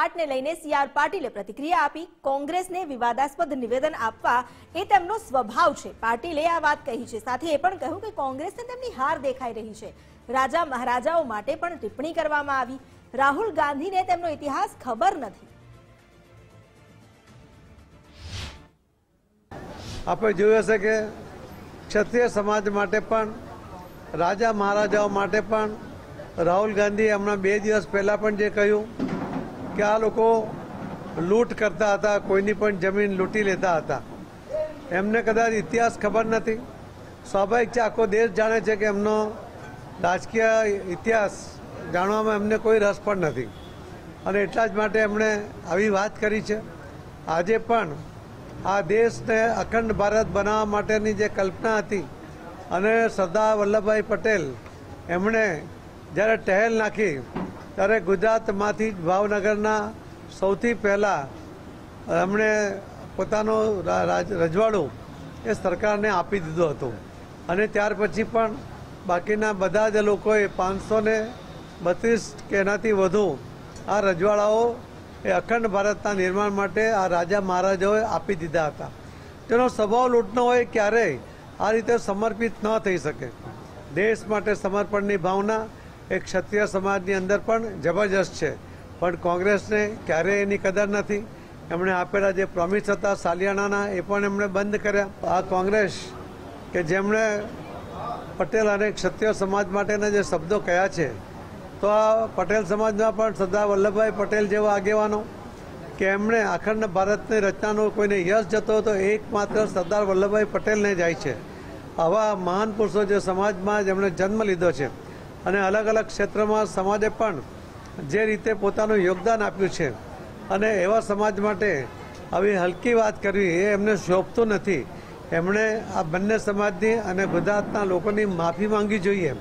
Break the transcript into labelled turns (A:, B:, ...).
A: ફાટને લઈને સીઆર પાટીલે પ્રતિક્રિયા આપી કોંગ્રેસને વિવાદાસ્પદ નિવેદન આપવા એ તેમનો સ્વભાવ છે પાટીલે આ વાત કહી છે સાથે એ પણ કહ્યું કે કોંગ્રેસને તેમની હાર દેખાઈ રહી છે રાજા મહારાજાઓ માટે પણ ટિપ્પણી કરવામાં આવી રાહુલ ગાંધીને તેમનો ઇતિહાસ ખબર નથી
B: આપણે જોયું હશે કે ક્ષત્રિય સમાજ માટે પણ રાજા મહારાજાઓ માટે પણ રાહુલ ગાંધીએ હમણાં બે દિવસ પહેલાં પણ જે કહ્યું કે આ લોકો લૂંટ કરતા હતા કોઈની પણ જમીન લૂંટી લેતા હતા એમને કદાચ ઇતિહાસ ખબર નથી સ્વાભાવિક છે આખો દેશ જાણે છે કે એમનો રાજકીય ઇતિહાસ જાણવામાં એમને કોઈ રસ પણ નથી અને એટલા જ માટે એમણે આવી વાત કરી છે આજે પણ આ દેશને અખંડ ભારત બનાવવા માટેની જે કલ્પના હતી અને સરદાર વલ્લભભાઈ પટેલ એમણે જ્યારે ટહેલ નાખી ત્યારે ગુજરાતમાંથી જ ભાવનગરના સૌથી પહેલાં એમણે પોતાનો રજવાડો એ સરકારને આપી દીધો હતો અને ત્યાર પછી પણ બાકીના બધા જ લોકોએ પાંચસો ને બત્રીસ કે એનાથી વધુ આ રજવાડાઓ એ અખંડ ભારતના નિર્માણ માટે આ રાજા મહારાજાઓએ આપી દીધા હતા તેનો સ્વભાવ લૂંટનો હોય ક્યારેય આ રીતે સમર્પિત ન થઈ શકે દેશ માટે સમર્પણની ભાવના એ ક્ષત્રિય સમાજની અંદર પણ જબરજસ્ત છે પણ કોંગ્રેસને ક્યારેય એની કદર નથી એમણે આપેલા જે પ્રોમિસ હતા સાલિયાણાના એ પણ એમણે બંધ કર્યા આ કોંગ્રેસ કે જેમણે પટેલ અને ક્ષત્રિય સમાજ માટેના જે શબ્દો કયા છે તો આ પટેલ સમાજમાં પણ સરદાર વલ્લભભાઈ પટેલ જેવા આગેવાનો કે એમણે અખંડ ભારતની રચનાનો કોઈને યશ જતો હતો એકમાત્ર સરદાર વલ્લભભાઈ પટેલને જાય છે આવા મહાન પુરુષો જે સમાજમાં જેમણે જન્મ લીધો છે અને અલગ અલગ ક્ષેત્રમાં સમાજે પણ જે રીતે પોતાનું યોગદાન આપ્યું છે અને એવા સમાજ માટે આવી હલકી વાત કરવી એ એમને શોભતું નથી એમણે આ બંને સમાજની અને ગુજરાતના લોકોની માફી માંગવી જોઈએ